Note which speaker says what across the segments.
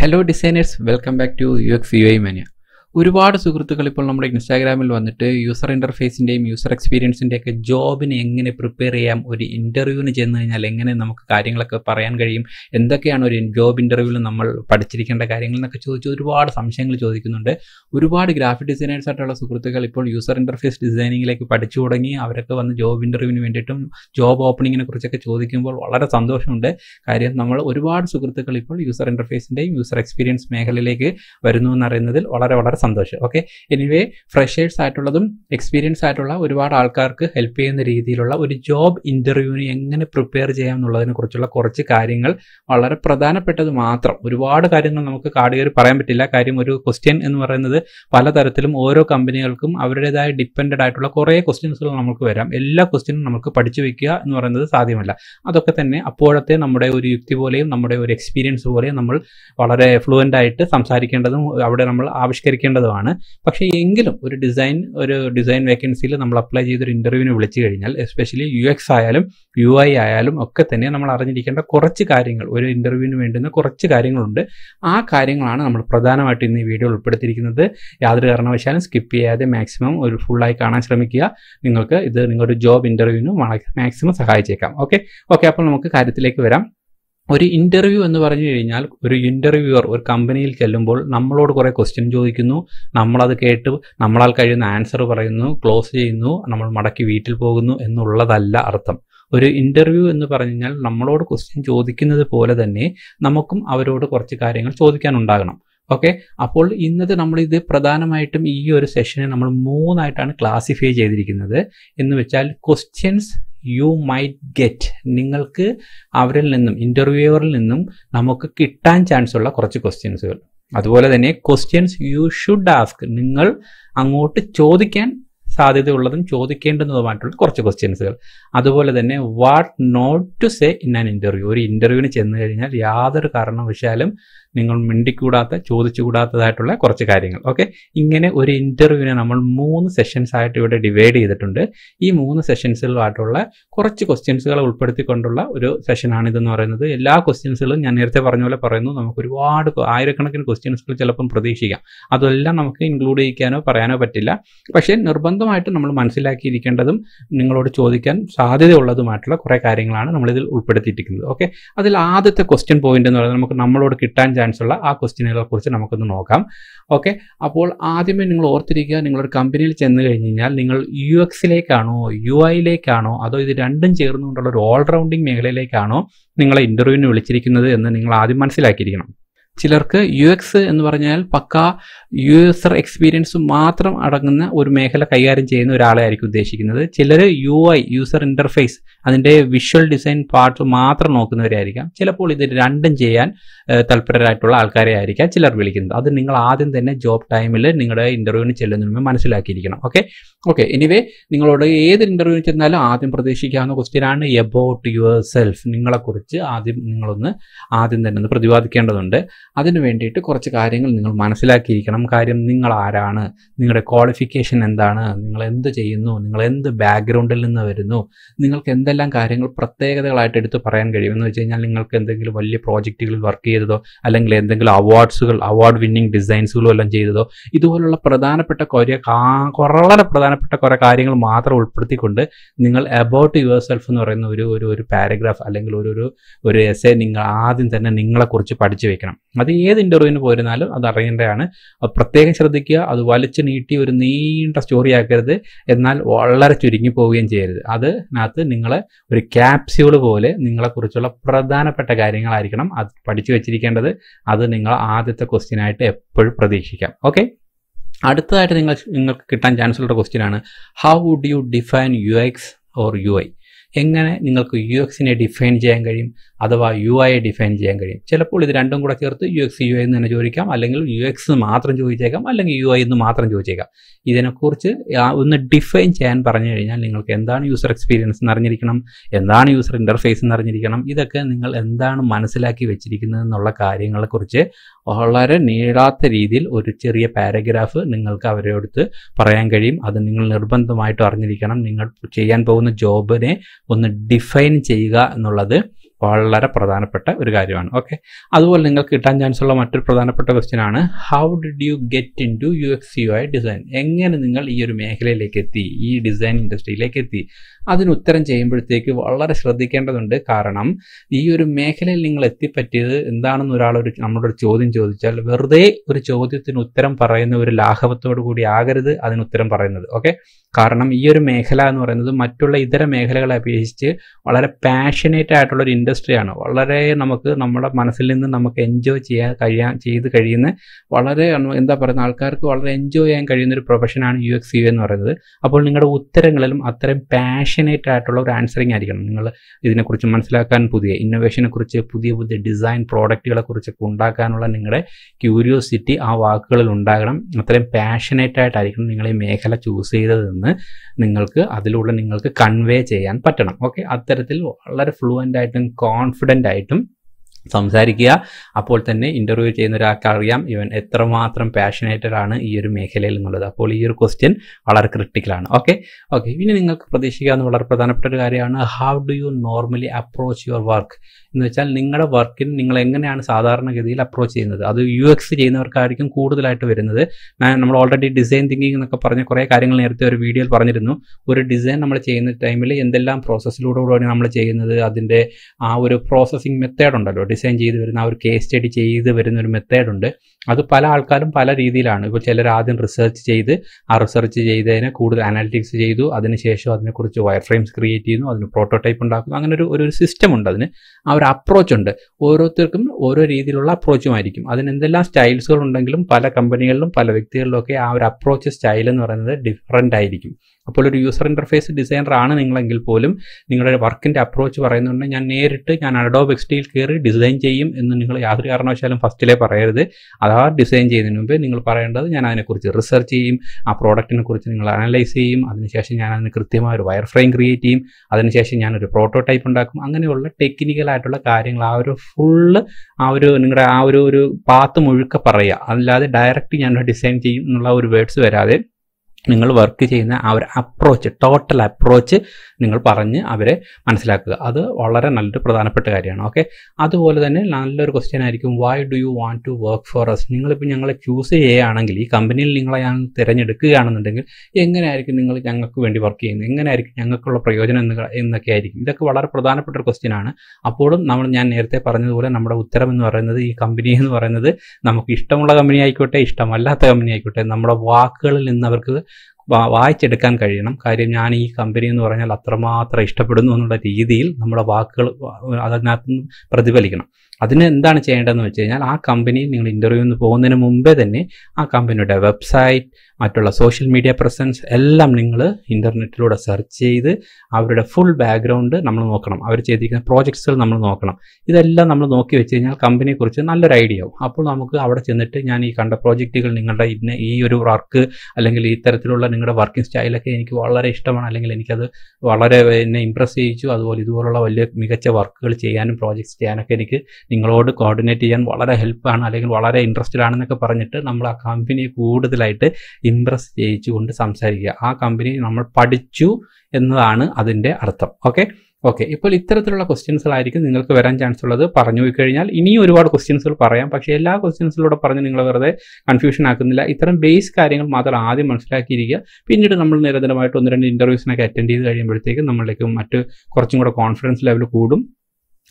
Speaker 1: Hello designers, welcome back to UX UI Mania. ഒരുപാട് സുഹൃത്തുക്കൾ ഇപ്പോൾ നമ്മുടെ ഇൻസ്റ്റാഗ്രാമിൽ വന്നിട്ട് യൂസർ ഇൻ്റർഫേസിൻ്റെയും യൂസർ എക്സ്പീരിയൻസിൻ്റെയൊക്കെ ജോബിന് എങ്ങനെ പ്രിപ്പയർ ചെയ്യാം ഒരു ഇൻ്റർവ്യൂവിന് ചെന്ന് കഴിഞ്ഞാൽ എങ്ങനെ നമുക്ക് കാര്യങ്ങളൊക്കെ പറയാൻ കഴിയും എന്തൊക്കെയാണ് ഒരു ജോബ് ഇൻ്റർവ്യൂവിൽ നമ്മൾ പഠിച്ചിരിക്കേണ്ട കാര്യങ്ങൾ എന്നൊക്കെ ചോദിച്ച് ഒരുപാട് സംശയങ്ങൾ ചോദിക്കുന്നുണ്ട് ഒരുപാട് ഗ്രാഫിക് ഡിസൈനേഴ്സ് ആയിട്ടുള്ള സുഹൃത്തുക്കൾ ഇപ്പോൾ യൂസർ ഇൻ്റർഫേസ് ഡിസൈനിങ്ങിലേക്ക് പഠിച്ചു തുടങ്ങി അവരൊക്കെ വന്ന് ജോബ് ഇൻ്റർവ്യൂവിന് വേണ്ടിയിട്ടും ജോബ് ഓപ്പണിങ്ങിനെ കുറിച്ചൊക്കെ ചോദിക്കുമ്പോൾ വളരെ സന്തോഷമുണ്ട് കാര്യം നമ്മൾ ഒരുപാട് സുഹൃത്തുക്കൾ ഇപ്പോൾ യൂസർ ഇൻ്റർഫേസിൻ്റെയും യൂസർ എക്സ്പീരിയൻസ് മേഖലയിലേക്ക് വരുന്നു എന്നറിയുന്നതിൽ വളരെ വളരെ സന്തോഷം ഓക്കെ എനിവേ ഫ്രഷേഴ്സ് ആയിട്ടുള്ളതും എക്സ്പീരിയൻസ് ആയിട്ടുള്ള ഒരുപാട് ആൾക്കാർക്ക് ഹെൽപ്പ് ചെയ്യുന്ന രീതിയിലുള്ള ഒരു ജോബ് ഇൻ്റർവ്യൂവിന് എങ്ങനെ പ്രിപ്പയർ ചെയ്യാം എന്നുള്ളതിനെ കുറിച്ചുള്ള കുറച്ച് കാര്യങ്ങൾ വളരെ പ്രധാനപ്പെട്ടത് മാത്രം ഒരുപാട് കാര്യങ്ങൾ നമുക്ക് കാർഡ് കയറി പറയാൻ പറ്റില്ല കാര്യം ഒരു ക്വസ്റ്റ്യൻ എന്ന് പറയുന്നത് പലതരത്തിലും ഓരോ കമ്പനികൾക്കും അവരുടേതായ ഡിപ്പെൻഡ് ആയിട്ടുള്ള കുറേ ക്വസ്റ്റ്യൻസുകൾ നമുക്ക് വരാം എല്ലാ ക്വസ്റ്റ്യനും നമുക്ക് പഠിച്ചു വെക്കുക എന്ന് പറയുന്നത് സാധ്യമല്ല അതൊക്കെ തന്നെ അപ്പോഴത്തെ നമ്മുടെ ഒരു യുക്തി പോലെയും നമ്മുടെ ഒരു എക്സ്പീരിയൻസ് പോലെയും നമ്മൾ വളരെ ഫ്ലുവൻ്റ് ആയിട്ട് സംസാരിക്കേണ്ടതും അവിടെ നമ്മൾ ആവിഷ്കരിക്കേണ്ടതും ശ്രദ്ധിക്കേണ്ടതുമാണ് പക്ഷേ എങ്കിലും ഒരു ഡിസൈൻ ഒരു ഡിസൈൻ വേക്കൻസിയിൽ നമ്മൾ അപ്ലൈ ചെയ്തൊരു ഇൻ്റർവ്യൂവിന് വിളിച്ചു കഴിഞ്ഞാൽ എസ്പെഷ്യലി യു എക്സ് ആയാലും യു ഐ ആയാലും ഒക്കെ തന്നെ നമ്മൾ അറിഞ്ഞിരിക്കേണ്ട കുറച്ച് കാര്യങ്ങൾ ഒരു ഇൻ്റർവ്യൂവിന് വേണ്ടുന്ന കുറച്ച് കാര്യങ്ങളുണ്ട് ആ കാര്യങ്ങളാണ് നമ്മൾ പ്രധാനമായിട്ട് ഇന്ന് ഈ വീഡിയോ ഉൾപ്പെടുത്തിയിരിക്കുന്നത് യാതൊരു കാരണവശാലും സ്കിപ്പ് ചെയ്യാതെ മാക്സിമം ഒരു ഫുള്ളായി കാണാൻ ശ്രമിക്കുക നിങ്ങൾക്ക് ഇത് നിങ്ങളുടെ ജോബ് ഇൻ്റർവ്യൂവിന് മാക്സിമം സഹായിച്ചേക്കാം ഓക്കെ ഓക്കെ അപ്പോൾ നമുക്ക് കാര്യത്തിലേക്ക് വരാം ഒരു ഇൻ്റർവ്യൂ എന്ന് പറഞ്ഞു കഴിഞ്ഞാൽ ഒരു ഇൻ്റർവ്യൂവർ ഒരു കമ്പനിയിൽ ചെല്ലുമ്പോൾ നമ്മളോട് കുറേ ക്വസ്റ്റ്യൻ ചോദിക്കുന്നു നമ്മളത് കേട്ട് നമ്മളാൽ കഴിയുന്ന ആൻസർ പറയുന്നു ക്ലോസ് ചെയ്യുന്നു നമ്മൾ മടക്കി വീട്ടിൽ പോകുന്നു എന്നുള്ളതല്ല അർത്ഥം ഒരു ഇൻ്റർവ്യൂ എന്ന് പറഞ്ഞു കഴിഞ്ഞാൽ നമ്മളോട് ക്വസ്റ്റ്യൻ ചോദിക്കുന്നത് പോലെ തന്നെ നമുക്കും അവരോട് കുറച്ച് കാര്യങ്ങൾ ചോദിക്കാനുണ്ടാകണം ഓക്കെ അപ്പോൾ ഇന്നത്തെ നമ്മളിത് പ്രധാനമായിട്ടും ഈ ഒരു സെഷനെ നമ്മൾ മൂന്നായിട്ടാണ് ക്ലാസിഫൈ ചെയ്തിരിക്കുന്നത് എന്ന് വെച്ചാൽ ക്വസ്റ്റ്യൻസ് യു മൈറ്റ് ഗെറ്റ് നിങ്ങൾക്ക് അവരിൽ നിന്നും ഇൻ്റർവ്യൂവറിൽ നിന്നും നമുക്ക് കിട്ടാൻ ചാൻസ് ഉള്ള കുറച്ച് ക്വസ്റ്റ്യൻസുകൾ അതുപോലെ തന്നെ ക്വസ്റ്റ്യൻസ് യു ഷുഡ് ആസ്ക് നിങ്ങൾ അങ്ങോട്ട് ചോദിക്കാൻ സാധ്യതയുള്ളതും ചോദിക്കേണ്ടതുമായിട്ടുള്ള കുറച്ച് ക്വസ്റ്റ്യൻസുകൾ അതുപോലെ തന്നെ what not to say in an interview ഒരു ഇൻ്റർവ്യൂവിന് ചെന്ന് കഴിഞ്ഞാൽ യാതൊരു കാരണവശാലും നിങ്ങൾ മിണ്ടിക്കൂടാത്ത ചോദിച്ചുകൂടാത്തതായിട്ടുള്ള കുറച്ച് കാര്യങ്ങൾ ഓക്കെ ഇങ്ങനെ ഒരു ഇന്റർവ്യൂവിനെ നമ്മൾ മൂന്ന് സെഷൻസ് ആയിട്ട് ഇവിടെ ഡിവൈഡ് ചെയ്തിട്ടുണ്ട് ഈ മൂന്ന് സെഷൻസിലുമായിട്ടുള്ള കുറച്ച് ക്വസ്റ്റ്യൻസുകൾ ഉൾപ്പെടുത്തിക്കൊണ്ടുള്ള ഒരു സെഷനാണ് ഇതെന്ന് പറയുന്നത് എല്ലാ ക്വസ്റ്റ്യൻസുകളും ഞാൻ നേരത്തെ പറഞ്ഞ പോലെ പറയുന്നു നമുക്ക് ഒരുപാട് ആയിരക്കണക്കിന് ക്വസ്റ്റ്യൻസുകൾ ചിലപ്പം പ്രതീക്ഷിക്കാം അതെല്ലാം നമുക്ക് ഇൻക്ലൂഡ് ചെയ്യിക്കാനോ പറയാനോ പറ്റില്ല പക്ഷേ നിർബന്ധമായിട്ട് നമ്മൾ മനസ്സിലാക്കിയിരിക്കേണ്ടതും നിങ്ങളോട് ചോദിക്കാൻ സാധ്യതയുള്ളതുമായിട്ടുള്ള കുറേ കാര്യങ്ങളാണ് നമ്മളിതിൽ ഉൾപ്പെടുത്തിയിരിക്കുന്നത് ഓക്കെ അതിൽ ആദ്യത്തെ ക്വസ്റ്റ്യൻ പോയിന്റ് എന്ന് പറയുന്നത് നമുക്ക് നമ്മളോട് കിട്ടാൻ ചാൻസ് ഉള്ള ആ ക്വസ്റ്റ്യനുകളെ കുറിച്ച് നമുക്കൊന്ന് നോക്കാം ഓക്കെ അപ്പോൾ ആദ്യമേ നിങ്ങൾ ഓർത്തിരിക്കുക നിങ്ങളൊരു കമ്പനിയിൽ ചെന്ന് കഴിഞ്ഞ് കഴിഞ്ഞാൽ നിങ്ങൾ യു എക്സിലേക്കാണോ യു ഐയിലേക്കാണോ അതോ ഇത് രണ്ടും ചേർന്നുകൊണ്ടുള്ള ഒരു ഓൾറൗണ്ടിങ് മേഖലയിലേക്കാണോ നിങ്ങളെ ഇന്റർവ്യൂവിന് വിളിച്ചിരിക്കുന്നത് എന്ന് നിങ്ങൾ ആദ്യം മനസ്സിലാക്കിയിരിക്കണം ചിലർക്ക് യു എക്സ് എന്ന് പറഞ്ഞാൽ പക്ക യൂസർ എക്സ്പീരിയൻസ് മാത്രം അടങ്ങുന്ന ഒരു മേഖല കൈകാര്യം ചെയ്യുന്ന ഒരാളെ ആയിരിക്കും ഉദ്ദേശിക്കുന്നത് ചിലർ യു ഐ യൂസർ ഇൻ്റർഫേസ് അതിൻ്റെ വിഷ്വൽ ഡിസൈൻ പാർട്ട് മാത്രം നോക്കുന്നവരായിരിക്കാം ചിലപ്പോൾ ഇത് രണ്ടും ചെയ്യാൻ തൽപരരായിട്ടുള്ള ആൾക്കാരെ ആയിരിക്കാം ചിലർ വിളിക്കുന്നത് അത് നിങ്ങൾ ആദ്യം തന്നെ ജോബ് ടൈമിൽ നിങ്ങളുടെ ഇൻ്റർവ്യൂവിന് ചെല്ലുന്നതിന് മുമ്പ് മനസ്സിലാക്കിയിരിക്കണം ഓക്കെ ഓക്കെ എനിവേ നിങ്ങളോട് ഏത് ഇൻ്റർവ്യൂവിന് ചെന്നാലും ആദ്യം പ്രതീക്ഷിക്കാവുന്ന ക്വസ്റ്റ്യനാണ് എബൌട്ട് യുവർ സെൽഫ് നിങ്ങളെക്കുറിച്ച് ആദ്യം നിങ്ങളൊന്ന് ആദ്യം തന്നെ ഒന്ന് പ്രതിപാദിക്കേണ്ടതുണ്ട് അതിനു വേണ്ടിയിട്ട് കുറച്ച് കാര്യങ്ങൾ നിങ്ങൾ മനസ്സിലാക്കിയിരിക്കണം കാര്യം നിങ്ങൾ ആരാണ് നിങ്ങളുടെ ക്വാളിഫിക്കേഷൻ എന്താണ് നിങ്ങൾ എന്ത് ചെയ്യുന്നു നിങ്ങൾ എന്ത് ബാക്ക്ഗ്രൗണ്ടിൽ നിന്ന് വരുന്നു നിങ്ങൾക്ക് എന്തെല്ലാം കാര്യങ്ങൾ പ്രത്യേകതകളായിട്ട് എടുത്തു പറയാൻ കഴിയുമെന്ന് വെച്ച് കഴിഞ്ഞാൽ നിങ്ങൾക്ക് എന്തെങ്കിലും വലിയ പ്രോജക്റ്റുകളിൽ വർക്ക് ചെയ്തതോ അല്ലെങ്കിൽ എന്തെങ്കിലും അവാർഡ്സുകൾ അവാർഡ് വിന്നിംഗ് ഡിസൈൻസുകളോ എല്ലാം ചെയ്തതോ ഇതുപോലുള്ള പ്രധാനപ്പെട്ട കുറെ വളരെ പ്രധാനപ്പെട്ട കുറേ കാര്യങ്ങൾ മാത്രം ഉൾപ്പെടുത്തിക്കൊണ്ട് നിങ്ങൾ അബൌട്ട് യുവർ സെൽഫ് എന്ന് പറയുന്ന ഒരു ഒരു പാരഗ്രാഫ് അല്ലെങ്കിൽ ഒരു ഒരു എസ് എ നിങ്ങൾ ആദ്യം തന്നെ നിങ്ങളെക്കുറിച്ച് പഠിച്ചു വെക്കണം അത് ഏത് ഇൻ്റർവ്യൂവിന് പോയിരുന്നാലും അത് അറിയേണ്ടതാണ് അത് പ്രത്യേകം ശ്രദ്ധിക്കുക അത് വലിച്ചു നീട്ടി ഒരു നീണ്ട സ്റ്റോറി ആക്കരുത് എന്നാൽ വളരെ ചുരുങ്ങി പോവുകയും ചെയ്യരുത് അത് അതിനകത്ത് നിങ്ങളെ ഒരു ക്യാപ്സ്യൂൾ പോലെ നിങ്ങളെക്കുറിച്ചുള്ള പ്രധാനപ്പെട്ട കാര്യങ്ങളായിരിക്കണം അത് പഠിച്ചു വെച്ചിരിക്കേണ്ടത് അത് നിങ്ങൾ ആദ്യത്തെ ക്വസ്റ്റ്യനായിട്ട് എപ്പോഴും പ്രതീക്ഷിക്കാം ഓക്കെ അടുത്തതായിട്ട് നിങ്ങൾ നിങ്ങൾക്ക് കിട്ടാൻ ചാൻസ് ഉള്ള ക്വസ്റ്റ്യൻ ആണ് how would you define U X or U I എങ്ങനെ നിങ്ങൾക്ക് യു എക്സിനെ ഡിഫൈൻ ചെയ്യാൻ കഴിയും അഥവാ യു ഐയെ ഡിഫൈൻ ചെയ്യാൻ കഴിയും ചിലപ്പോൾ ഇത് രണ്ടും കൂടെ ചേർത്ത് യു എക്സ് യു ഐ എന്ന് തന്നെ ചോദിക്കാം അല്ലെങ്കിൽ യു എക്സ് മാത്രം ചോദിച്ചേക്കാം അല്ലെങ്കിൽ യു ഐ എന്ന് മാത്രം ചോദിച്ചേക്കാം ഇതിനെക്കുറിച്ച് ഒന്ന് ഡിഫൈൻ ചെയ്യാൻ പറഞ്ഞു കഴിഞ്ഞാൽ നിങ്ങൾക്ക് എന്താണ് യൂസർ എക്സ്പീരിയൻസ് എന്ന് അറിഞ്ഞിരിക്കണം എന്താണ് യൂസർ ഇൻ്റർഫേസ് എന്ന് അറിഞ്ഞിരിക്കണം ഇതൊക്കെ നിങ്ങൾ എന്താണ് മനസ്സിലാക്കി വെച്ചിരിക്കുന്നത് എന്നുള്ള കാര്യങ്ങളെക്കുറിച്ച് വളരെ നീളാത്ത രീതിയിൽ ഒരു ചെറിയ പാരഗ്രാഫ് നിങ്ങൾക്ക് അവരോടുത്ത് പറയാൻ കഴിയും അത് നിങ്ങൾ നിർബന്ധമായിട്ട് അറിഞ്ഞിരിക്കണം നിങ്ങൾ ചെയ്യാൻ പോകുന്ന ജോബിനെ ഒന്ന് ഡിഫൈൻ ചെയ്യുക എന്നുള്ളത് വളരെ പ്രധാനപ്പെട്ട ഒരു കാര്യമാണ് ഓക്കെ അതുപോലെ നിങ്ങൾക്ക് കിട്ടാൻ ചാൻസ് ഉള്ള മറ്റൊരു പ്രധാനപ്പെട്ട ക്വസ്റ്റ്യൻ ആണ് how did you get into U X U I design എങ്ങനെ നിങ്ങൾ ഈ ഒരു മേഖലയിലേക്ക് എത്തി ഈ ഡിസൈൻ ഇൻഡസ്ട്രിയിലേക്ക് എത്തി അതിന് ഉത്തരം ചെയ്യുമ്പോഴത്തേക്ക് വളരെ ശ്രദ്ധിക്കേണ്ടതുണ്ട് കാരണം ഈ ഒരു മേഖലയിൽ നിങ്ങൾ എത്തിപ്പറ്റിയത് എന്താണെന്ന് ഒരാൾ ഒരു നമ്മളോട് ചോദ്യം ചോദിച്ചാൽ വെറുതെ ഒരു ചോദ്യത്തിന് ഉത്തരം പറയുന്ന ഒരു ലാഘവത്തോടു കൂടി ആകരുത് അതിന് ഉത്തരം പറയുന്നത് ഓക്കെ കാരണം ഈ ഒരു മേഖല എന്ന് പറയുന്നത് മറ്റുള്ള ഇതര മേഖലകളെ അപേക്ഷിച്ച് വളരെ പാഷനേറ്റ് ആയിട്ടുള്ള ഒരു ഇൻഡസ്ട്രിയാണ് വളരെ നമുക്ക് നമ്മുടെ മനസ്സിൽ നിന്ന് നമുക്ക് എൻജോയ് ചെയ്യാൻ കഴിയാൻ ചെയ്ത് കഴിയുന്ന വളരെ എന്താ പറയുന്ന ആൾക്കാർക്ക് വളരെ എൻജോയ് ചെയ്യാൻ കഴിയുന്ന ഒരു പ്രൊഫഷനാണ് യു എക്സ് യു എന്ന് പറയുന്നത് അപ്പോൾ നിങ്ങളുടെ ഉത്തരങ്ങളിലും അത്രയും പാഷനേറ്റ് ആയിട്ടുള്ള ഒരു ആൻസറിങ് ആയിരിക്കണം നിങ്ങൾ ഇതിനെക്കുറിച്ച് മനസ്സിലാക്കാൻ പുതിയ ഇന്നോവേഷനെക്കുറിച്ച് പുതിയ പുതിയ ഡിസൈൻ പ്രോഡക്റ്റുകളെ കുറിച്ചൊക്കെ ഉണ്ടാക്കാനുള്ള നിങ്ങളുടെ ക്യൂരിയോസിറ്റി ആ വാക്കുകളിൽ ഉണ്ടാകണം അത്രയും പാഷനേറ്റ് ആയിട്ടായിരിക്കണം നിങ്ങൾ ഈ മേഖല ചൂസ് ചെയ്തതെന്ന് നിങ്ങൾക്ക് അതിലൂടെ നിങ്ങൾക്ക് കൺവേ ചെയ്യാൻ പറ്റണം ഓക്കെ അത്തരത്തിൽ വളരെ ഫ്ലുവൻ്റ് ആയിട്ടും കോൺഫിഡൻ്റ് ആയിട്ടും സംസാരിക്കുക അപ്പോൾ തന്നെ ഇൻ്റർവ്യൂ ചെയ്യുന്ന ഒരാൾക്ക് അറിയാം ഇവൻ എത്രമാത്രം പാഷനേറ്റഡ് ആണ് ഈ ഒരു മേഖലയിൽ എന്നുള്ളത് അപ്പോൾ ഈ ഒരു ക്വസ്റ്റ്യൻ വളരെ ക്രിട്ടിക്കലാണ് ഓക്കെ ഓക്കെ ഇനി നിങ്ങൾക്ക് പ്രതീക്ഷിക്കാവുന്ന വളരെ പ്രധാനപ്പെട്ട ഒരു കാര്യമാണ് how do you normally approach your work എന്ന് വെച്ചാൽ നിങ്ങളുടെ വർക്കിന് നിങ്ങൾ എങ്ങനെയാണ് സാധാരണഗതിയിൽ അപ്രോച്ച് ചെയ്യുന്നത് അത് യു എക്സ് ചെയ്യുന്നവർക്കായിരിക്കും കൂടുതലായിട്ട് വരുന്നത് നമ്മൾ ഓൾറെഡി ഡിസൈൻ തിങ്കിങ് എന്നൊക്കെ പറഞ്ഞ കുറേ കാര്യങ്ങൾ നേരത്തെ ഒരു വീഡിയോയിൽ പറഞ്ഞിരുന്നു ഒരു ഡിസൈൻ നമ്മൾ ചെയ്യുന്ന ടൈമിൽ എന്തെല്ലാം പ്രോസസ്സിലൂടെ കൂടിയാണ് നമ്മൾ ചെയ്യുന്നത് അതിൻ്റെ ആ ഒരു പ്രോസസ്സിങ് മെത്തേഡ് ഉണ്ടല്ലോ ഡിസൈൻ ചെയ്ത് വരുന്ന ആ ഒരു കേസ് സ്റ്റഡി ചെയ്ത് വരുന്ന ഒരു മെത്തേഡ് ഉണ്ട് അത് പല ആൾക്കാരും പല രീതിയിലാണ് ഇപ്പോൾ ചിലർ ആദ്യം റിസർച്ച് ചെയ്ത് ആ റിസർച്ച് ചെയ്തതിന് കൂടുതൽ അനാലിറ്റിക്സ് ചെയ്തു അതിനുശേഷം അതിനെക്കുറിച്ച് വയർ ഫ്രെയിംസ് ക്രിയേറ്റ് ചെയ്യുന്നു അതിന് പ്രോട്ടോടൈപ്പ് ഉണ്ടാക്കുന്നു അങ്ങനെ ഒരു ഒരു സിസ്റ്റം ഉണ്ട് അതിന് ആ ഒരു അപ്രോച്ച് ഉണ്ട് ഓരോരുത്തർക്കും ഓരോ രീതിയിലുള്ള അപ്രോച്ചും ആയിരിക്കും അതിന് എന്തെല്ലാം സ്റ്റൈൽസുകൾ ഉണ്ടെങ്കിലും പല കമ്പനികളിലും പല വ്യക്തികളിലും ഒക്കെ ആ ഒരു അപ്രോച്ച് സ്റ്റൈൽ എന്ന് പറയുന്നത് ഡിഫറൻ്റ് ആയിരിക്കും അപ്പോൾ ഒരു യൂസർ ഇൻ്റർഫേസ് ഡിസൈനർ ആണ് നിങ്ങളെങ്കിൽ പോലും നിങ്ങളുടെ വർക്കിൻ്റെ അപ്രോച്ച് പറയുന്നുണ്ട് ഞാൻ നേരിട്ട് ഞാൻ അഡോബ് എക്സ്റ്റിയിൽ കയറി ഡിസൈൻ ചെയ്യും എന്ന് നിങ്ങൾ യാതൊരു കാരണവശാലും ഫസ്റ്റിലേ പറയരുത് അതാ ഡിസൈൻ ചെയ്യുന്നതിന് മുമ്പ് നിങ്ങൾ പറയേണ്ടത് ഞാൻ അതിനെക്കുറിച്ച് റിസർച്ച് ചെയ്യും ആ പ്രോഡക്റ്റിനെ കുറിച്ച് നിങ്ങൾ അനലൈസ് ചെയ്യും അതിനുശേഷം ഞാൻ അതിന് കൃത്യമായ ഒരു വയർ ഫ്രെയിം ക്രിയേറ്റ് ചെയ്യും അതിനുശേഷം ഞാനൊരു പ്രോട്ടോടൈപ്പ് ഉണ്ടാക്കും അങ്ങനെയുള്ള ടെക്നിക്കലായിട്ടുള്ള കാര്യങ്ങൾ ആ ഒരു ഫുള്ള് ആ ഒരു നിങ്ങളുടെ ആ ഒരു ഒരു പാത്ത് മുഴുക്ക പറയുക അല്ലാതെ ഡയറക്റ്റ് ഞാനൊരു ഡിസൈൻ ചെയ്യും എന്നുള്ള ഒരു വേർഡ്സ് വരാതെ നിങ്ങൾ വർക്ക് ചെയ്യുന്ന ആ ഒരു അപ്രോച്ച് ടോട്ടൽ അപ്രോച്ച് നിങ്ങൾ പറഞ്ഞ് അവരെ മനസ്സിലാക്കുക അത് വളരെ നല്ലൊരു പ്രധാനപ്പെട്ട കാര്യമാണ് ഓക്കെ അതുപോലെ തന്നെ നല്ലൊരു ക്വസ്റ്റ്യൻ ആയിരിക്കും why do you want to work for us നിങ്ങളിപ്പോൾ ഞങ്ങളെ ചൂസ് ചെയ്യുകയാണെങ്കിൽ ഈ കമ്പനിയിൽ നിങ്ങളെ ഞാൻ തിരഞ്ഞെടുക്കുകയാണെന്നുണ്ടെങ്കിൽ എങ്ങനെയായിരിക്കും നിങ്ങൾ ഞങ്ങൾക്ക് വേണ്ടി വർക്ക് ചെയ്യുന്നത് എങ്ങനെയായിരിക്കും ഞങ്ങൾക്കുള്ള പ്രയോജനം എന്ന് എന്നൊക്കെ ആയിരിക്കും ഇതൊക്കെ വളരെ പ്രധാനപ്പെട്ട ഒരു ക്വസ്റ്റ്യനാണ് ആണ് അപ്പോഴും നമ്മൾ ഞാൻ നേരത്തെ പറഞ്ഞതുപോലെ നമ്മുടെ ഉത്തരം എന്ന് പറയുന്നത് ഈ കമ്പനി എന്ന് പറയുന്നത് നമുക്ക് ഇഷ്ടമുള്ള കമ്പനി ആയിക്കോട്ടെ ഇഷ്ടമല്ലാത്ത കമ്പനി ആയിക്കോട്ടെ നമ്മുടെ വാക്കുകളിൽ നിന്ന് അവർക്ക് വായിച്ചെടുക്കാൻ കഴിയണം കാര്യം ഞാൻ ഈ കമ്പനി എന്ന് പറഞ്ഞാൽ അത്രമാത്രം ഇഷ്ടപ്പെടുന്നു എന്നുള്ള രീതിയിൽ നമ്മുടെ വാക്കുകൾ അതിനകത്ത് പ്രതിഫലിക്കണം അതിന് എന്താണ് ചെയ്യേണ്ടതെന്ന് വെച്ച് കഴിഞ്ഞാൽ ആ കമ്പനിയിൽ നിങ്ങൾ ഇൻ്റർവ്യൂവിന് പോകുന്നതിന് മുമ്പേ തന്നെ ആ കമ്പനിയുടെ വെബ്സൈറ്റ് മറ്റുള്ള സോഷ്യൽ മീഡിയ പ്രസൻസ് എല്ലാം നിങ്ങൾ ഇൻ്റർനെറ്റിലൂടെ സെർച്ച് ചെയ്ത് അവരുടെ ഫുൾ ബാക്ക്ഗ്രൗണ്ട് നമ്മൾ നോക്കണം അവർ ചെയ്തിരിക്കുന്ന പ്രോജക്ട്സുകൾ നമ്മൾ നോക്കണം ഇതെല്ലാം നമ്മൾ നോക്കി വെച്ച് കഴിഞ്ഞാൽ കമ്പനിയെക്കുറിച്ച് നല്ലൊരു ഐഡിയ ആവും അപ്പോൾ നമുക്ക് അവിടെ ചെന്നിട്ട് ഞാൻ ഈ കണ്ട പ്രോജക്റ്റുകൾ നിങ്ങളുടെ ഇന്ന ഈ ഒരു വർക്ക് അല്ലെങ്കിൽ ഈ തരത്തിലുള്ള നിങ്ങളുടെ വർക്കിംഗ് സ്റ്റൈലൊക്കെ എനിക്ക് വളരെ ഇഷ്ടമാണ് അല്ലെങ്കിൽ എനിക്കത് വളരെ എന്നെ ഇമ്പ്രസ് ചെയ്യിച്ചു അതുപോലെ ഇതുപോലുള്ള വലിയ മികച്ച വർക്കുകൾ ചെയ്യാനും പ്രോജക്ട്സ് ചെയ്യാനൊക്കെ എനിക്ക് നിങ്ങളോട് കോർഡിനേറ്റ് ചെയ്യാൻ വളരെ ഹെൽപ്പാണ് അല്ലെങ്കിൽ വളരെ ഇൻട്രസ്റ്റഡ് ആണെന്നൊക്കെ പറഞ്ഞിട്ട് നമ്മൾ ആ കമ്പനിയെ കൂടുതലായിട്ട് ഇംപ്രസ് ചെയ്യിച്ചുകൊണ്ട് സംസാരിക്കുക ആ കമ്പനി നമ്മൾ പഠിച്ചു എന്നതാണ് അതിൻ്റെ അർത്ഥം ഓക്കെ ഓക്കെ ഇപ്പോൾ ഇത്തരത്തിലുള്ള ക്വസ്റ്റ്യൻസുകളായിരിക്കും നിങ്ങൾക്ക് വരാൻ ചാൻസ് ഉള്ളത് പറഞ്ഞു പോയി കഴിഞ്ഞാൽ ഇനിയും ഒരുപാട് ക്വസ്റ്റ്യൻസുകൾ പറയാം പക്ഷേ എല്ലാ ക്വസ്റ്റ്യൻസിലൂടെ പറഞ്ഞ് നിങ്ങൾ വെറുതെ കൺഫ്യൂഷൻ ആക്കുന്നില്ല ഇത്തരം ബേസ് കാര്യങ്ങൾ മാത്രം ആദ്യം മനസ്സിലാക്കിയിരിക്കുക പിന്നീട് നമ്മൾ നിരന്തരമായിട്ട് ഒന്ന് രണ്ട് ഇൻ്റർവ്യൂസിനൊക്കെ അറ്റൻഡ് ചെയ്ത് കഴിയുമ്പോഴത്തേക്കും നമ്മളിലേക്ക് മറ്റ് കുറച്ചും കൂടെ കോൺഫിഡൻസ് ലെവൽ കൂടും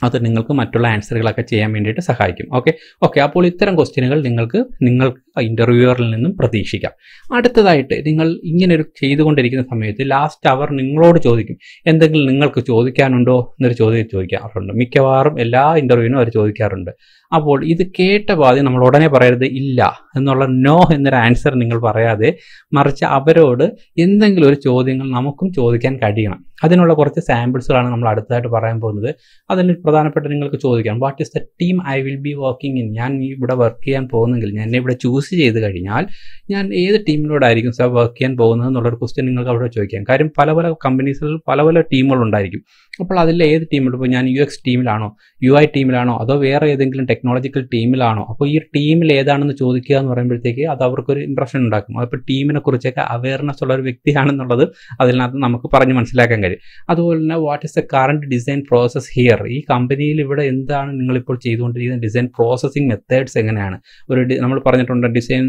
Speaker 1: അത് നിങ്ങൾക്ക് മറ്റുള്ള ആൻസറുകളൊക്കെ ചെയ്യാൻ വേണ്ടിയിട്ട് സഹായിക്കും ഓക്കെ ഓക്കെ അപ്പോൾ ഇത്തരം ക്വസ്റ്റ്യനുകൾ നിങ്ങൾക്ക് നിങ്ങൾക്ക് ഇൻ്റർവ്യൂവറിൽ നിന്നും പ്രതീക്ഷിക്കാം അടുത്തതായിട്ട് നിങ്ങൾ ഇങ്ങനെ ഒരു ചെയ്തുകൊണ്ടിരിക്കുന്ന സമയത്ത് ലാസ്റ്റ് അവർ നിങ്ങളോട് ചോദിക്കും എന്തെങ്കിലും നിങ്ങൾക്ക് ചോദിക്കാനുണ്ടോ എന്നൊരു ചോദ്യം ചോദിക്കാറുണ്ട് മിക്കവാറും എല്ലാ ഇൻ്റർവ്യൂവിനും അവർ ചോദിക്കാറുണ്ട് അപ്പോൾ ഇത് കേട്ട പാതി നമ്മൾ ഉടനെ പറയരുത് ഇല്ല എന്നുള്ള നോ എന്നൊരു ആൻസർ നിങ്ങൾ പറയാതെ മറിച്ച് അവരോട് എന്തെങ്കിലും ഒരു ചോദ്യങ്ങൾ നമുക്കും ചോദിക്കാൻ കഴിയണം അതിനുള്ള കുറച്ച് സാമ്പിൾസുകളാണ് നമ്മൾ അടുത്തതായിട്ട് പറയാൻ പോകുന്നത് അതിൽ പ്രധാനപ്പെട്ട നിങ്ങൾക്ക് ചോദിക്കാം what is the team I will be working in ഞാൻ ഇവിടെ വർക്ക് ചെയ്യാൻ പോകുന്നെങ്കിൽ ഞാൻ ഇവിടെ ചൂസ് ചൂസ് ചെയ്ത് കഴിഞ്ഞാൽ ഞാൻ ഏത് ടീമിനോടായിരിക്കും സാർ വർക്ക് ചെയ്യാൻ പോകുന്നത് എന്നുള്ളൊരു ക്വസ്റ്റ്യൻ നിങ്ങൾക്ക് അവിടെ ചോദിക്കാം കാര്യം പല പല കമ്പനീസിൽ പല പല ടീമുകളുണ്ടായിരിക്കും അപ്പോൾ അതിൽ ഏത് ടീമിലുണ്ട് ഇപ്പോൾ ഞാൻ യു എക്സ് ടീമിലാണോ യു ഐ ടീമിലാണോ അതോ വേറെ ഏതെങ്കിലും ടെക്നോളജിക്കൽ ടീമിലാണോ അപ്പോൾ ഈ ടീമിൽ ഏതാണെന്ന് ചോദിക്കുക എന്ന് പറയുമ്പോഴത്തേക്ക് അത് അവർക്കൊരു ഇമ്പ്രഷൻ ഉണ്ടാക്കും അപ്പോൾ ടീമിനെ കുറിച്ചൊക്കെ അവയർനെസ് ഉള്ള ഒരു വ്യക്തിയാണെന്നുള്ളത് അതിനകത്ത് നമുക്ക് പറഞ്ഞ് മനസ്സിലാക്കാൻ കഴിയും അതുപോലെ തന്നെ what is the current design process here ഈ കമ്പനിയിൽ ഇവിടെ എന്താണ് നിങ്ങളിപ്പോൾ ചെയ്തുകൊണ്ടിരിക്കുന്ന ഡിസൈൻ പ്രോസസ്സിംഗ് മെത്തേഡ്സ് എങ്ങനെയാണ് ഒരു നമ്മൾ പറഞ്ഞിട്ടുണ്ട് ഡിസൈൻ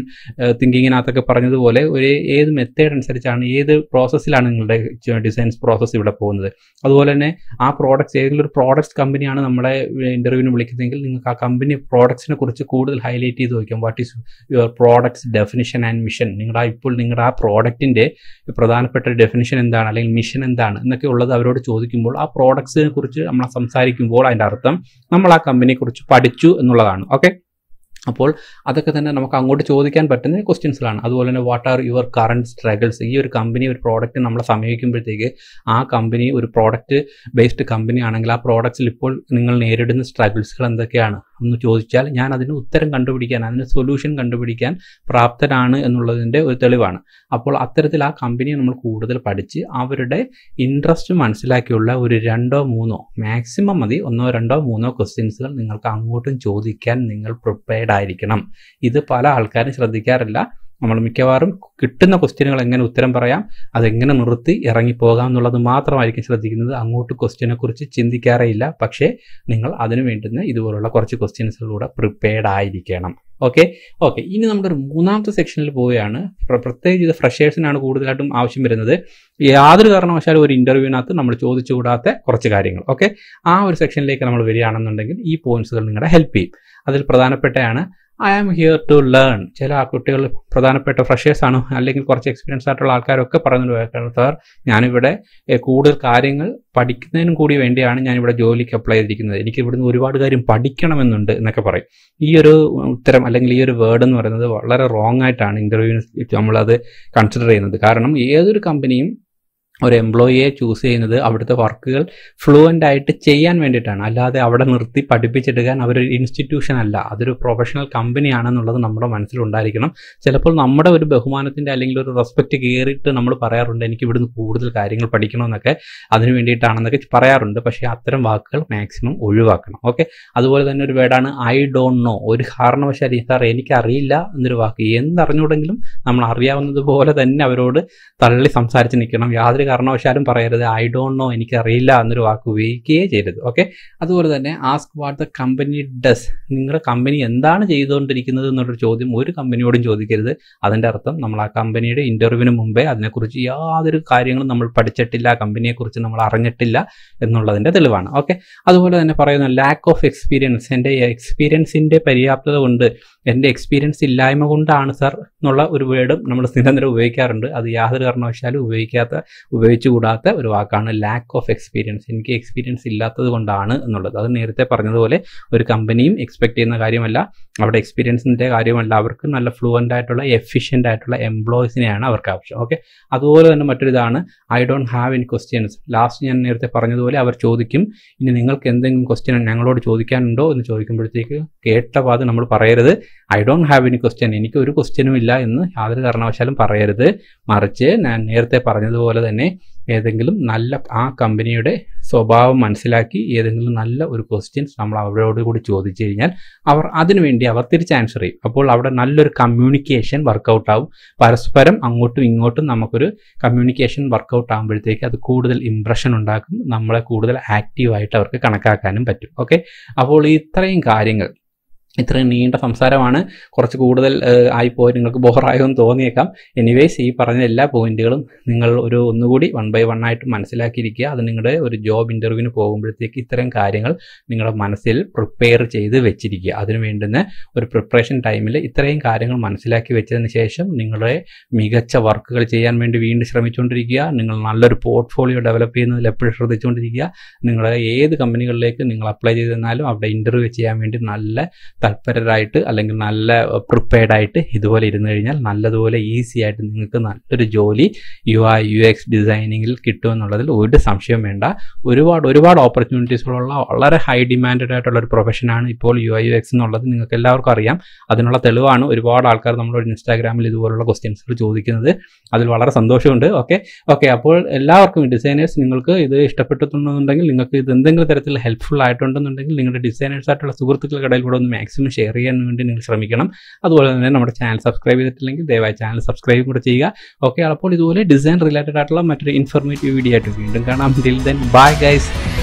Speaker 1: തിങ്കിങ്ങിനകത്തൊക്കെ uh, പറഞ്ഞതുപോലെ ഒരു ഏത് മെത്തേഡ് അനുസരിച്ചാണ് ഏത് പ്രോസസ്സിലാണ് നിങ്ങളുടെ ഡിസൈൻസ് പ്രോസസ്സ് ഇവിടെ പോകുന്നത് അതുപോലെ തന്നെ ആ പ്രോഡക്റ്റ്സ് ഏതെങ്കിലും ഒരു പ്രോഡക്റ്റ്സ് കമ്പനിയാണ് നമ്മളെ ഇൻ്റർവ്യൂവിന് വിളിക്കുന്നതെങ്കിൽ നിങ്ങൾക്ക് ആ കമ്പനി പ്രോഡക്ട്സിനെ കുറിച്ച് കൂടുതൽ ഹൈലൈറ്റ് ചെയ്ത് നോക്കാം what is your products definition and mission നിങ്ങളുടെ ഇപ്പോൾ നിങ്ങളുടെ ആ പ്രോഡക്റ്റിൻ്റെ പ്രധാനപ്പെട്ട ഡെഫിനിഷൻ എന്താണ് അല്ലെങ്കിൽ മിഷൻ എന്താണ് എന്നൊക്കെ ഉള്ളത് അവരോട് ചോദിക്കുമ്പോൾ ആ പ്രോഡക്ട്സിനെ കുറിച്ച് നമ്മൾ സംസാരിക്കുമ്പോൾ അതിൻ്റെ അർത്ഥം നമ്മൾ ആ കമ്പനിയെക്കുറിച്ച് പഠിച്ചു എന്നുള്ളതാണ് ഓക്കെ അപ്പോൾ അതൊക്കെ തന്നെ നമുക്ക് അങ്ങോട്ട് ചോദിക്കാൻ പറ്റുന്ന ക്വസ്റ്റ്യൻസുകളാണ് അതുപോലെ തന്നെ what are your current struggles ഈ ഒരു കമ്പനി ഒരു പ്രോഡക്റ്റ് നമ്മളെ സമീപിക്കുമ്പോഴത്തേക്ക് ആ കമ്പനി ഒരു പ്രോഡക്റ്റ് ബേസ്ഡ് കമ്പനി ആണെങ്കിൽ ആ പ്രോഡക്റ്റ്സിൽ ഇപ്പോൾ നിങ്ങൾ നേരിടുന്ന സ്ട്രഗിൾസുകൾ എന്തൊക്കെയാണ് എന്ന് ചോദിച്ചാൽ ഞാൻ അതിന് ഉത്തരം കണ്ടുപിടിക്കാൻ അതിന് സൊല്യൂഷൻ കണ്ടുപിടിക്കാൻ പ്രാപ്തരാണ് എന്നുള്ളതിൻ്റെ ഒരു തെളിവാണ് അപ്പോൾ അത്തരത്തിൽ ആ കമ്പനിയെ നമ്മൾ കൂടുതൽ പഠിച്ച് അവരുടെ ഇൻട്രസ്റ്റ് മനസ്സിലാക്കിയുള്ള ഒരു രണ്ടോ മൂന്നോ മാക്സിമം മതി ഒന്നോ രണ്ടോ മൂന്നോ ക്വസ്റ്റ്യൻസുകൾ നിങ്ങൾക്ക് അങ്ങോട്ടും ചോദിക്കാൻ നിങ്ങൾ പ്രിപ്പയർഡ് ആയിരിക്കണം ഇത് പല ആൾക്കാരും ശ്രദ്ധിക്കാറില്ല നമ്മൾ മിക്കവാറും കിട്ടുന്ന ക്വസ്റ്റ്യനുകൾ എങ്ങനെ ഉത്തരം പറയാം അതെങ്ങനെ നിർത്തി ഇറങ്ങിപ്പോകാം എന്നുള്ളത് മാത്രമായിരിക്കും ശ്രദ്ധിക്കുന്നത് അങ്ങോട്ട് ക്വസ്റ്റ്യനെ കുറിച്ച് ചിന്തിക്കാറേ ഇല്ല പക്ഷേ നിങ്ങൾ അതിനു വേണ്ടുന്ന ഇതുപോലുള്ള കുറച്ച് ക്വസ്റ്റ്യൻസുകളൂടെ പ്രിപ്പയർഡ് ആയിരിക്കണം ഓക്കെ ഓക്കെ ഇനി നമ്മുടെ ഒരു മൂന്നാമത്തെ സെക്ഷനിൽ പോവുകയാണ് പ്രത്യേകിച്ച് ഇത് ഫ്രഷേഴ്സിനാണ് കൂടുതലായിട്ടും ആവശ്യം വരുന്നത് യാതൊരു കാരണവശാലും ഒരു ഇൻ്റർവ്യൂവിനകത്ത് നമ്മൾ ചോദിച്ചുകൂടാത്ത കുറച്ച് കാര്യങ്ങൾ ഓക്കെ ആ ഒരു സെക്ഷനിലേക്ക് നമ്മൾ വരികയാണെന്നുണ്ടെങ്കിൽ ഈ പോയിന്റ്സുകൾ നിങ്ങളുടെ ഹെൽപ്പ് ചെയ്യും അതിൽ പ്രധാനപ്പെട്ടയാണ് I am here to learn ചില ആ കുട്ടികൾ പ്രധാനപ്പെട്ട ഫ്രഷേഴ്സ് ആണ് അല്ലെങ്കിൽ കുറച്ച് എക്സ്പീരിയൻസ് ആയിട്ടുള്ള ആൾക്കാരൊക്കെ പറയുന്നുണ്ട് സാർ ഞാനിവിടെ കൂടുതൽ കാര്യങ്ങൾ പഠിക്കുന്നതിനും കൂടി വേണ്ടിയാണ് ഞാനിവിടെ ജോലിക്ക് അപ്ലൈ ചെയ്തിരിക്കുന്നത് എനിക്ക് ഇവിടുന്ന് ഒരുപാട് കാര്യം പഠിക്കണമെന്നുണ്ട് എന്നൊക്കെ പറയും ഈ ഒരു ഉത്തരം അല്ലെങ്കിൽ ഈ ഒരു വേർഡ് എന്ന് പറയുന്നത് വളരെ റോങ് ആയിട്ടാണ് ഇൻ്റർവ്യൂവിന് നമ്മളത് കൺസിഡർ ചെയ്യുന്നത് കാരണം ഏതൊരു കമ്പനിയും ഒരു എംപ്ലോയിയെ ചൂസ് ചെയ്യുന്നത് അവിടുത്തെ വർക്കുകൾ ഫ്ലുവൻ്റ് ആയിട്ട് ചെയ്യാൻ വേണ്ടിയിട്ടാണ് അല്ലാതെ അവിടെ നിർത്തി പഠിപ്പിച്ചെടുക്കാൻ അവരൊരു ഇൻസ്റ്റിറ്റ്യൂഷൻ അല്ല അതൊരു പ്രൊഫഷണൽ കമ്പനിയാണെന്നുള്ളത് നമ്മുടെ മനസ്സിലുണ്ടായിരിക്കണം ചിലപ്പോൾ നമ്മുടെ ഒരു ബഹുമാനത്തിൻ്റെ അല്ലെങ്കിൽ ഒരു റെസ്പെക്റ്റ് കയറിയിട്ട് നമ്മൾ പറയാറുണ്ട് എനിക്ക് ഇവിടുന്ന് കൂടുതൽ കാര്യങ്ങൾ പഠിക്കണമെന്നൊക്കെ അതിന് വേണ്ടിയിട്ടാണെന്നൊക്കെ പറയാറുണ്ട് പക്ഷേ അത്തരം വാക്കുകൾ മാക്സിമം ഒഴിവാക്കണം ഓക്കെ അതുപോലെ തന്നെ ഒരു വേർഡാണ് ഐ ഡോണ്ട് നോ ഒരു കാരണവശാലി സാർ എനിക്കറിയില്ല എന്നൊരു വാക്ക് എന്തറിഞ്ഞുകൂടെങ്കിലും നമ്മൾ അറിയാവുന്നത് പോലെ തന്നെ അവരോട് തള്ളി സംസാരിച്ച് നിൽക്കണം യാതൊരു കാരണവശാലും പറയരുത് ഐ ഡോണ്ട് നോ എനിക്കറിയില്ല എന്നൊരു വാക്ക് ഉപയോഗിക്കുകയേ ചെയ്യരുത് ഓക്കെ അതുപോലെ തന്നെ ask what the company does നിങ്ങളുടെ കമ്പനി എന്താണ് ചെയ്തുകൊണ്ടിരിക്കുന്നത് എന്നുള്ളൊരു ചോദ്യം ഒരു കമ്പനിയോടും ചോദിക്കരുത് അതിൻ്റെ അർത്ഥം നമ്മൾ ആ കമ്പനിയുടെ ഇൻ്റർവ്യൂവിന് മുമ്പേ അതിനെക്കുറിച്ച് യാതൊരു കാര്യങ്ങളും നമ്മൾ പഠിച്ചിട്ടില്ല കമ്പനിയെക്കുറിച്ച് നമ്മൾ അറിഞ്ഞിട്ടില്ല എന്നുള്ളതിൻ്റെ തെളിവാണ് ഓക്കെ അതുപോലെ തന്നെ പറയുന്ന ലാക്ക് ഓഫ് എക്സ്പീരിയൻസ് എൻ്റെ എക്സ്പീരിയൻസിൻ്റെ പര്യാപ്തത കൊണ്ട് എൻ്റെ എക്സ്പീരിയൻസ് ഇല്ലായ്മ കൊണ്ടാണ് സർ എന്നുള്ള ഒരു വേർഡും നമ്മൾ നിരന്തരം ഉപയോഗിക്കാറുണ്ട് അത് യാതൊരു കാരണവശാലും ഉപയോഗിക്കാത്ത ഉപയോഗിച്ചുകൂടാത്ത ഒരു വാക്കാണ് ലാക്ക് ഓഫ് എക്സ്പീരിയൻസ് എനിക്ക് എക്സ്പീരിയൻസ് ഇല്ലാത്തത് കൊണ്ടാണ് എന്നുള്ളത് അത് നേരത്തെ പറഞ്ഞതുപോലെ ഒരു കമ്പനിയും എക്സ്പെക്ട് ചെയ്യുന്ന കാര്യമല്ല അവിടെ എക്സ്പീരിയൻസിൻ്റെ കാര്യമല്ല അവർക്ക് നല്ല ഫ്ലുവൻ്റ് ആയിട്ടുള്ള എഫിഷ്യൻ്റ് ആയിട്ടുള്ള എംപ്ലോയീസിനെയാണ് അവർക്ക് ആവശ്യം ഓക്കെ അതുപോലെ തന്നെ മറ്റൊരിതാണ് I don't have any questions last ഞാൻ നേരത്തെ പറഞ്ഞതുപോലെ അവർ ചോദിക്കും ഇനി നിങ്ങൾക്ക് എന്തെങ്കിലും ക്വസ്റ്റ്യൻ ഞങ്ങളോട് ചോദിക്കാനുണ്ടോ എന്ന് ചോദിക്കുമ്പോഴത്തേക്ക് കേട്ട പാത് നമ്മൾ പറയരുത് I don't have any question എനിക്ക് ഒരു ക്വസ്റ്റ്യനും ഇല്ല എന്ന് യാതൊരു കാരണവശാലും പറയരുത് മറിച്ച് ഞാൻ നേരത്തെ പറഞ്ഞതുപോലെ തന്നെ ഏതെങ്കിലും നല്ല ആ കമ്പനിയുടെ സ്വഭാവം മനസ്സിലാക്കി ഏതെങ്കിലും നല്ല ഒരു ക്വസ്റ്റ്യൻസ് നമ്മൾ അവരോട് കൂടി ചോദിച്ചു കഴിഞ്ഞാൽ അവർ അതിനുവേണ്ടി അവർ തിരിച്ച് ആൻസർ ചെയ്യും അപ്പോൾ അവിടെ നല്ലൊരു കമ്മ്യൂണിക്കേഷൻ വർക്കൗട്ട് ആവും പരസ്പരം അങ്ങോട്ടും ഇങ്ങോട്ടും നമുക്കൊരു കമ്മ്യൂണിക്കേഷൻ വർക്കൗട്ട് ആകുമ്പോഴത്തേക്ക് അത് കൂടുതൽ ഇമ്പ്രഷൻ ഉണ്ടാക്കും നമ്മളെ കൂടുതൽ ആക്റ്റീവായിട്ട് അവർക്ക് കണക്കാക്കാനും പറ്റും ഓക്കെ അപ്പോൾ ഇത്രയും കാര്യങ്ങൾ ഇത്രയും നീണ്ട സംസാരമാണ് കുറച്ച് കൂടുതൽ ആയിപ്പോയി നിങ്ങൾക്ക് ബോറായോ എന്ന് തോന്നിയേക്കാം എനിവേസ് ഈ പറഞ്ഞ എല്ലാ പോയിന്റുകളും നിങ്ങൾ ഒരു ഒന്നുകൂടി വൺ ബൈ വൺ ആയിട്ട് മനസ്സിലാക്കിയിരിക്കുക അത് നിങ്ങളുടെ ഒരു ജോബ് ഇൻ്റർവ്യൂവിന് പോകുമ്പോഴത്തേക്ക് ഇത്തരം കാര്യങ്ങൾ നിങ്ങളുടെ മനസ്സിൽ പ്രിപ്പയർ ചെയ്ത് വെച്ചിരിക്കുക അതിനു വേണ്ടുന്ന ഒരു പ്രിപ്പറേഷൻ ടൈമിൽ ഇത്രയും കാര്യങ്ങൾ മനസ്സിലാക്കി വെച്ചതിന് ശേഷം നിങ്ങളുടെ മികച്ച വർക്കുകൾ ചെയ്യാൻ വേണ്ടി വീണ്ടും ശ്രമിച്ചുകൊണ്ടിരിക്കുക നിങ്ങൾ നല്ലൊരു പോർട്ട്ഫോളിയോ ഡെവലപ്പ് ചെയ്യുന്നതിൽ എപ്പോഴും ശ്രദ്ധിച്ചുകൊണ്ടിരിക്കുക നിങ്ങളെ ഏത് കമ്പനികളിലേക്ക് നിങ്ങൾ അപ്ലൈ ചെയ്തിരുന്നാലും അവിടെ ഇൻ്റർവ്യൂ ചെയ്യാൻ വേണ്ടി നല്ല തൽപരരായിട്ട് അല്ലെങ്കിൽ നല്ല പ്രിപ്പയർഡ് ആയിട്ട് ഇതുപോലെ ഇരുന്ന് കഴിഞ്ഞാൽ നല്ലതുപോലെ ഈസി ആയിട്ട് നിങ്ങൾക്ക് നല്ലൊരു ജോലി യു ആ യു എക്സ് ഡിസൈനിങ്ങിൽ കിട്ടുമെന്നുള്ളതിൽ ഒരു സംശയം വേണ്ട ഒരുപാട് ഒരുപാട് ഓപ്പർച്യൂണിറ്റീസുകളുള്ള വളരെ ഹൈ ഡിമാൻഡഡ് ആയിട്ടുള്ള ഒരു പ്രൊഫഷനാണ് ഇപ്പോൾ യു ഐ യു എക്സ് എന്നുള്ളത് നിങ്ങൾക്ക് എല്ലാവർക്കും അറിയാം അതിനുള്ള തെളിവാണ് ഒരുപാട് ആൾക്കാർ നമ്മളൊരു ഇൻസ്റ്റാഗ്രാമിൽ ഇതുപോലുള്ള ക്വസ്റ്റ്യൻസുകൾ ചോദിക്കുന്നത് അതിൽ വളരെ സന്തോഷമുണ്ട് ഓക്കെ ഓക്കെ അപ്പോൾ എല്ലാവർക്കും ഡിസൈനേഴ്സ് നിങ്ങൾക്ക് ഇത് ഇഷ്ടപ്പെട്ടിട്ടുണ്ടെന്നുണ്ടെങ്കിൽ നിങ്ങൾക്ക് ഇത് എന്തെങ്കിലും തരത്തിൽ ഹെൽപ്ഫുൾ ആയിട്ടുണ്ടെന്നുണ്ടെങ്കിൽ നിങ്ങളുടെ ഡിസൈനേഴ്സ് ആയിട്ടുള്ള സുഹൃത്തുക്കളുടെ കൂടെ ഒന്ന് മാക്സിമം ഷെയർ ചെയ്യാൻ വേണ്ടി നിങ്ങൾ ശ്രമിക്കണം അതുപോലെ തന്നെ നമ്മുടെ ചാനൽ സബ്സ്ക്രൈബ് ചെയ്തിട്ടില്ലെങ്കിൽ ദയവായി ചാനൽ സബ്സ്ക്രൈബ് കൂടെ ചെയ്യുക ഓക്കെ അപ്പോൾ ഇതുപോലെ ഡിസൈൻ റിലേറ്റഡ് ആയിട്ടുള്ള മറ്റൊരു ഇൻഫോർമേറ്റീവ് വീഡിയോ ആയിട്ട് വീണ്ടും കാണാം ദിൽ ദെൻ ബൈ ഗൈസ്